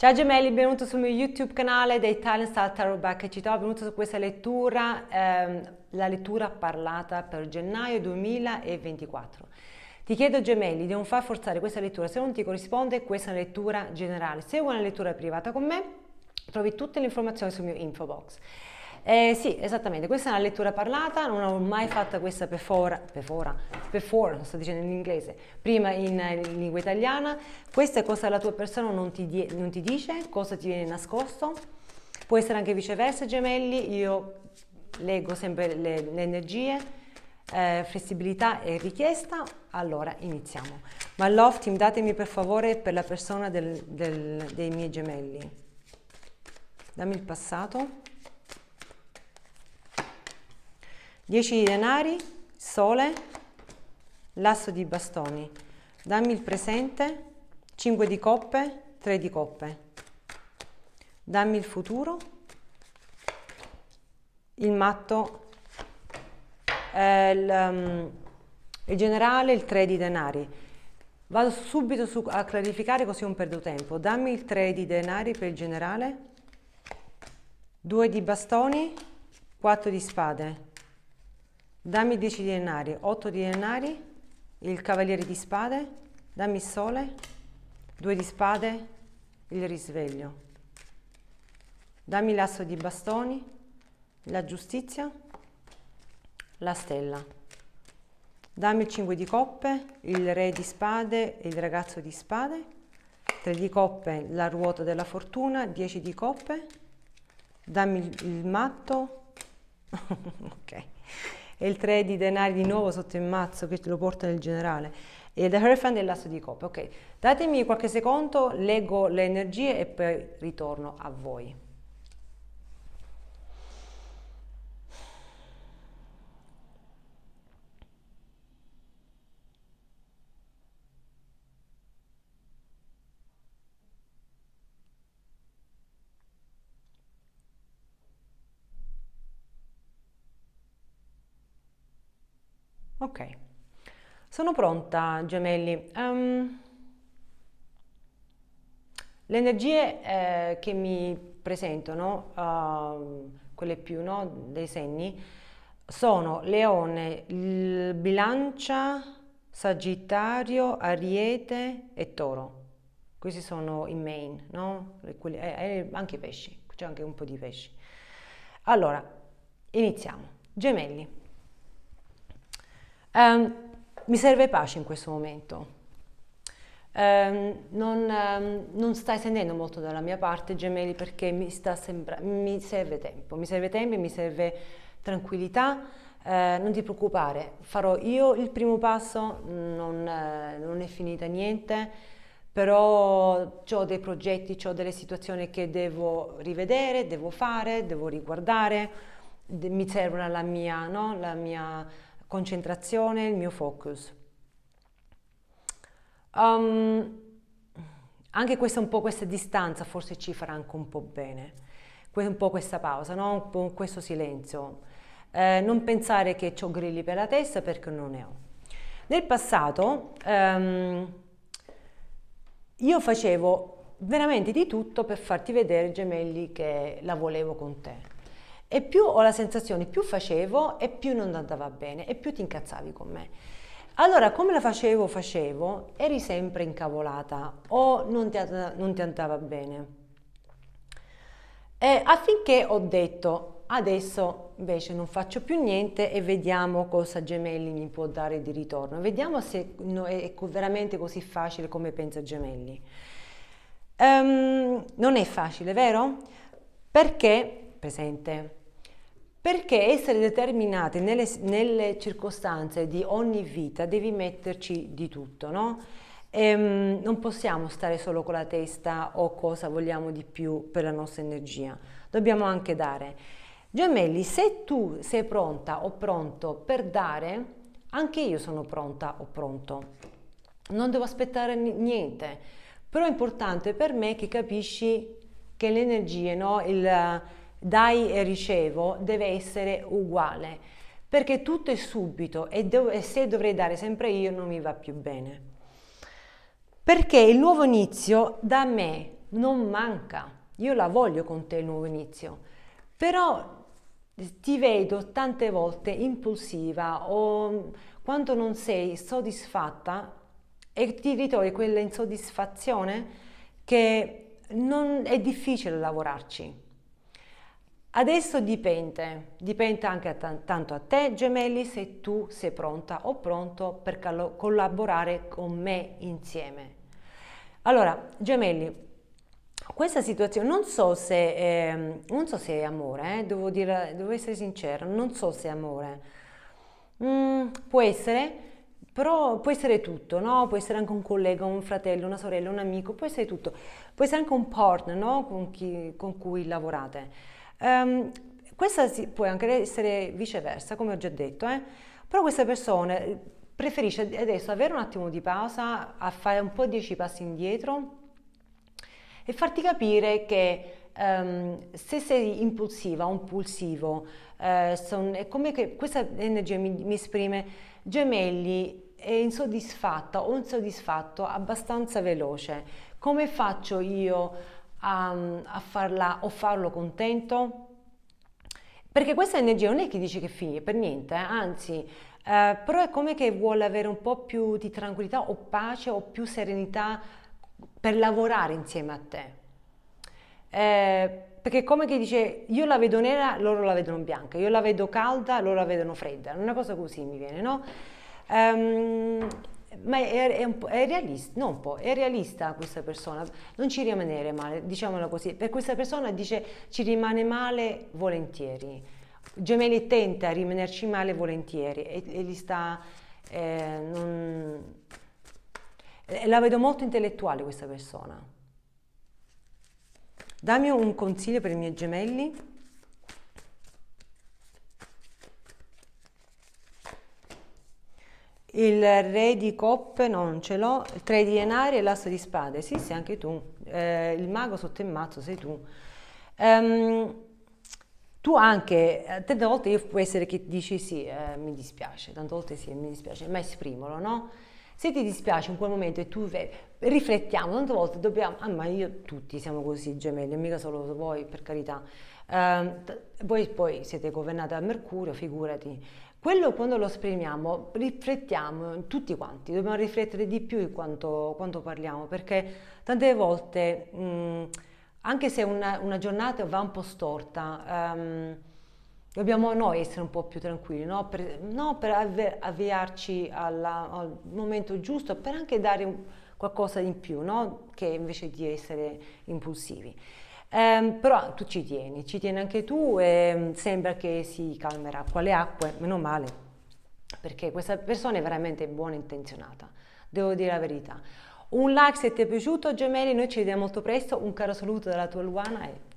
Ciao gemelli, benvenuto sul mio YouTube canale dei Italian Star Tarot Back. Ci trovo benvenuto su questa lettura, ehm, la lettura parlata per gennaio 2024. Ti chiedo gemelli di non far forzare questa lettura, se non ti corrisponde questa è una lettura generale. Se vuoi una lettura privata con me, trovi tutte le informazioni sul mio info infobox. Eh, sì, esattamente, questa è una lettura parlata, non ho mai fatto questa perfora, perfora, perfora, lo sto dicendo in inglese, prima in, in, lingua italiana, questa è cosa la tua persona non ti, die, non ti dice, cosa ti viene nascosto, può essere anche viceversa gemelli, io leggo sempre le, le energie, eh, flessibilità e richiesta, allora iniziamo. Ma love team, datemi per favore per la persona del, del, dei miei gemelli. Dammi il passato. 10 di denari, sole, lasso di bastoni. Dammi il presente, 5 di coppe, 3 di coppe. Dammi il futuro, il matto, il, um, il generale, il 3 di denari. Vado subito su a clarificare così non perdo tempo. Dammi il 3 di denari per il generale, 2 di bastoni, 4 di spade dammi 10 denari, 8 denari, il cavaliere di spade, dammi sole, 2 di spade, il risveglio. Dammi l'asso di bastoni, la giustizia, la stella. Dammi 5 di coppe, il re di spade e il ragazzo di spade, 3 di coppe, la ruota della fortuna, 10 di coppe, dammi il matto, ok, e il 3 di denari di nuovo sotto il mazzo che lo porta nel generale. E The Hierophant è l'asso di coppe. Ok, datemi qualche secondo, leggo le energie e poi ritorno a voi. Ok, sono pronta gemelli. Um, le energie eh, che mi presentano, uh, ehm, quelle più no, dei segni, sono leone, bilancia, sagittario, ariete e toro. Questi sono i main, no? Quelli, eh, eh, anche i pesci, c'è anche un po' di pesci. Allora, iniziamo. Gemelli. Um, mi serve pace in questo momento. Um, non, um, non, stai sentendo molto dalla mia parte, gemelli, perché mi, sta sembra- mi serve tempo, mi serve tempo e mi serve tranquillità. Uh, non ti preoccupare, farò io il primo passo, non, uh, non è finita niente, però ho dei progetti, ho delle situazioni che devo rivedere, devo fare, devo riguardare, de- mi servono la mia, no? la mia concentrazione, il mio focus. Um, anche questa, un po' questa distanza forse ci farà anche un po' bene, un po' questa pausa, no? po questo silenzio. Eh, non pensare che ho grilli per la testa perché non ne ho. Nel passato um, io facevo veramente di tutto per farti vedere gemelli che la volevo con te e più ho la sensazione, più facevo e più non andava bene e più ti incazzavi con me. Allora, come la facevo, facevo, eri sempre incavolata o non ti, non ti andava bene. E affinché ho detto, adesso invece non faccio più niente e vediamo cosa Gemelli mi può dare di ritorno. Vediamo se è veramente così facile come pensa Gemelli. Um, non è facile, vero? Perché, presente, perché essere determinati nelle, nelle, circostanze di ogni vita devi metterci di tutto, no? Ehm, non possiamo stare solo con la testa o cosa vogliamo di più per la nostra energia, dobbiamo anche dare. Gemelli, se tu sei pronta o pronto per dare, anche io sono pronta o pronto. Non devo aspettare niente, però è importante per me che capisci che le energie, no? Il, dai e ricevo deve essere uguale, perché tutto è subito e, do- e se dovrei dare sempre io non mi va più bene. Perché il nuovo inizio da me non manca. Io la voglio con te il nuovo inizio, però ti vedo tante volte impulsiva o quando non sei soddisfatta e ti ritrovi quella insoddisfazione che non, è difficile lavorarci. Adesso dipende, dipende anche a tanto a te gemelli se tu sei pronta o pronto per collaborare con me insieme. Allora, gemelli, questa situazione non so se, eh, non so se è amore, eh, devo, dire, devo, essere sincera, non so se è amore. Mm, può essere, però può essere tutto, no? Può essere anche un collega, un fratello, una sorella, un amico, può essere tutto. Può essere anche un partner, no? Con, chi, con cui lavorate. Um, questa si, può anche essere viceversa, come ho già detto, eh? però questa persona eh, preferisce adesso avere un attimo di pausa, a fare un po' dieci passi indietro e farti capire che um, se sei impulsiva o impulsivo, eh, son, è come che questa energia mi, mi esprime gemelli è insoddisfatta o insoddisfatto abbastanza veloce. Come faccio io a, a farla o farlo contento? Perché questa energia non è che dice che finisce per niente, eh? anzi, eh, però è come che vuole avere un po' più di tranquillità o pace o più serenità per lavorare insieme a te. Eh, perché come che dice io la vedo nera, loro la vedono bianca, io la vedo calda, loro la vedono fredda, una cosa così mi viene, no? Um, ma è, è, è, realista, non un po', è realista questa persona, non ci rimanere male, diciamolo così, per questa persona dice ci rimane male volentieri, Gemelli tenta a rimanerci male volentieri e, e gli sta, eh, non... Eh, la vedo molto intellettuale questa persona. Dammi un consiglio per i miei gemelli. Il re di coppe non ce l'ho, tre di denari e l'asso di spade. Sì, sì, anche tu. Eh, il mago sotto il mazzo sei tu. Um, tu anche, eh, tante volte io può essere che dici sì, eh, mi dispiace, tante volte sì, mi dispiace, ma esprimolo, no? Se ti dispiace in quel momento e tu riflettiamo, tante volte dobbiamo, ah ma io tutti siamo così gemelli, mica solo voi per carità, eh, voi poi siete governati da Mercurio, figurati, quello quando lo esprimiamo, riflettiamo tutti quanti, dobbiamo riflettere di più di quanto, quanto parliamo, perché tante volte, mh, anche se una, una, giornata va un po' storta, um, dobbiamo noi essere un po' più tranquilli, no? per, no, per avviarci alla, al momento giusto, per anche dare qualcosa in più, no? che invece di essere impulsivi. Um, però tu ci tieni, ci tieni anche tu e mm, sembra che si calmerà. Quale acque? Meno male, perché questa persona è veramente buona intenzionata, devo dire la verità. Un like se ti è piaciuto, gemelli, noi ci vediamo molto presto, un caro saluto dalla tua Luana e